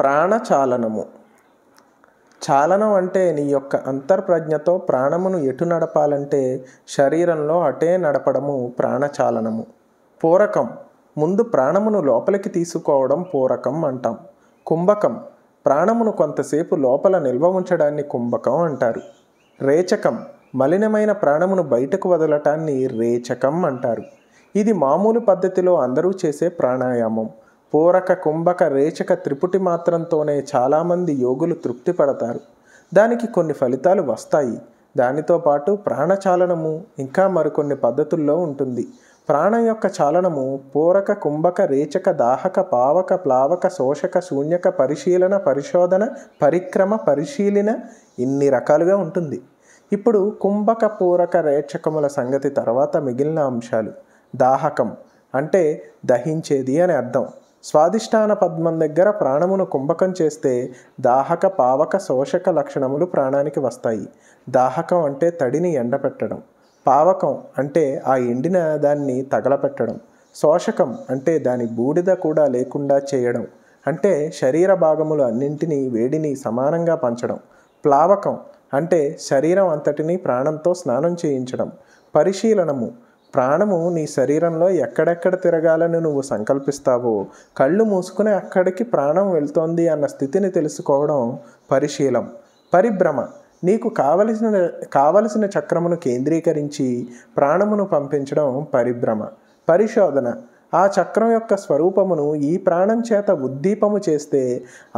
ప్రాణచాలనము చాలనం అంటే నీ యొక్క అంతర్ప్రజ్ఞతో ప్రాణమును ఎటు నడపాలంటే శరీరంలో అటే నడపడము ప్రాణచాలనము పూరకం ముందు ప్రాణమును లోపలికి తీసుకోవడం పూరకం అంటాం కుంభకం ప్రాణమును కొంతసేపు లోపల నిల్వ ఉంచడాన్ని కుంభకం అంటారు రేచకం మలినమైన ప్రాణమును బయటకు వదలటాన్ని రేచకం అంటారు ఇది మామూలు పద్ధతిలో అందరూ చేసే ప్రాణాయామం పూరక కుంభక రేచక త్రిపుటి మాత్రంతోనే చాలామంది యోగులు తృప్తి పడతారు దానికి కొన్ని ఫలితాలు వస్తాయి దానితో పాటు ప్రాణచాలనము ఇంకా మరికొన్ని పద్ధతుల్లో ఉంటుంది ప్రాణం యొక్క చాలనము పూరక కుంభక రేచక దాహక పావక ప్లావక శోషక శూన్యక పరిశీలన పరిశోధన పరిక్రమ పరిశీలన ఇన్ని రకాలుగా ఉంటుంది ఇప్పుడు కుంభక పూరక రేచకముల సంగతి తర్వాత మిగిలిన అంశాలు దాహకం అంటే దహించేది అని అర్థం స్వాదిష్టాన పద్మం దగ్గర ప్రాణమును కుంభకం చేస్తే దాహక పావక శోషక లక్షణములు ప్రాణానికి వస్తాయి దాహకం అంటే తడిని ఎండపెట్టడం పావకం అంటే ఆ ఎండిన దాన్ని తగలపెట్టడం శోషకం అంటే దాని బూడిద కూడా లేకుండా చేయడం అంటే శరీర భాగములు అన్నింటినీ వేడిని సమానంగా పంచడం ప్లావకం అంటే శరీరం అంతటినీ ప్రాణంతో స్నానం చేయించడం పరిశీలనము ప్రాణము నీ శరీరంలో ఎక్కడెక్కడ తిరగాలని నువ్వు సంకల్పిస్తావో కళ్ళు మూసుకుని అక్కడికి ప్రాణం వెళ్తోంది అన్న స్థితిని తెలుసుకోవడం పరిశీలం పరిభ్రమ నీకు కావలసిన కావలసిన చక్రమును కేంద్రీకరించి ప్రాణమును పంపించడం పరిభ్రమ పరిశోధన ఆ చక్రం యొక్క స్వరూపమును ఈ ప్రాణం చేత ఉద్దీపము చేస్తే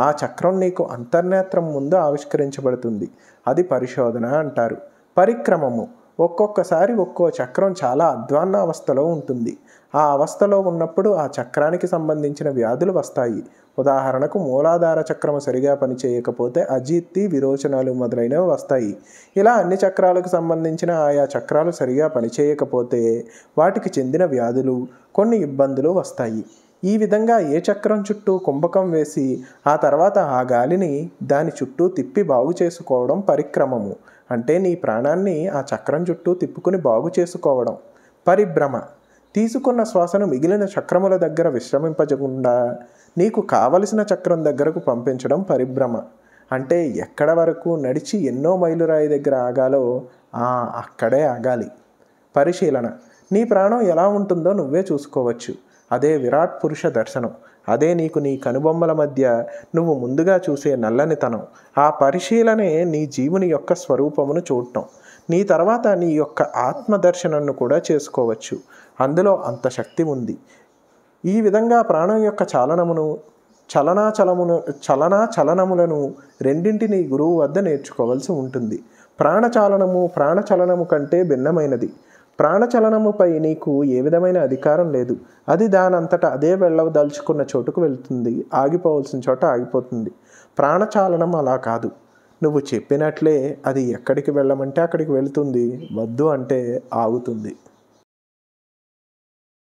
ఆ చక్రం నీకు అంతర్నేత్రం ముందు ఆవిష్కరించబడుతుంది అది పరిశోధన అంటారు పరిక్రమము ఒక్కొక్కసారి ఒక్కో చక్రం చాలా అధ్వాన్న అవస్థలో ఉంటుంది ఆ అవస్థలో ఉన్నప్పుడు ఆ చక్రానికి సంబంధించిన వ్యాధులు వస్తాయి ఉదాహరణకు మూలాధార చక్రం సరిగా పనిచేయకపోతే అజీర్తి విరోచనాలు మొదలైనవి వస్తాయి ఇలా అన్ని చక్రాలకు సంబంధించిన ఆయా చక్రాలు సరిగా పనిచేయకపోతే వాటికి చెందిన వ్యాధులు కొన్ని ఇబ్బందులు వస్తాయి ఈ విధంగా ఏ చక్రం చుట్టూ కుంభకం వేసి ఆ తర్వాత ఆ గాలిని దాని చుట్టూ తిప్పి బాగు చేసుకోవడం పరిక్రమము అంటే నీ ప్రాణాన్ని ఆ చక్రం చుట్టూ తిప్పుకుని బాగు చేసుకోవడం పరిభ్రమ తీసుకున్న శ్వాసను మిగిలిన చక్రముల దగ్గర విశ్రమింపజకుండా నీకు కావలసిన చక్రం దగ్గరకు పంపించడం పరిభ్రమ అంటే ఎక్కడ వరకు నడిచి ఎన్నో మైలురాయి దగ్గర ఆగాలో అక్కడే ఆగాలి పరిశీలన నీ ప్రాణం ఎలా ఉంటుందో నువ్వే చూసుకోవచ్చు అదే విరాట్ పురుష దర్శనం అదే నీకు నీ కనుబొమ్మల మధ్య నువ్వు ముందుగా చూసే నల్లనితనం ఆ పరిశీలనే నీ జీవుని యొక్క స్వరూపమును చూడటం నీ తర్వాత నీ యొక్క ఆత్మదర్శనను కూడా చేసుకోవచ్చు అందులో అంత శక్తి ఉంది ఈ విధంగా ప్రాణం యొక్క చాలనమును చలనాచలమును చలనాచలనములను రెండింటిని గురువు వద్ద నేర్చుకోవాల్సి ఉంటుంది ప్రాణచాలనము ప్రాణచలనము కంటే భిన్నమైనది ప్రాణచలనముపై నీకు ఏ విధమైన అధికారం లేదు అది దానంతట అదే వెళ్ళదలుచుకున్న చోటుకు వెళుతుంది ఆగిపోవలసిన చోట ఆగిపోతుంది ప్రాణచాలనం అలా కాదు నువ్వు చెప్పినట్లే అది ఎక్కడికి వెళ్ళమంటే అక్కడికి వెళుతుంది వద్దు అంటే ఆగుతుంది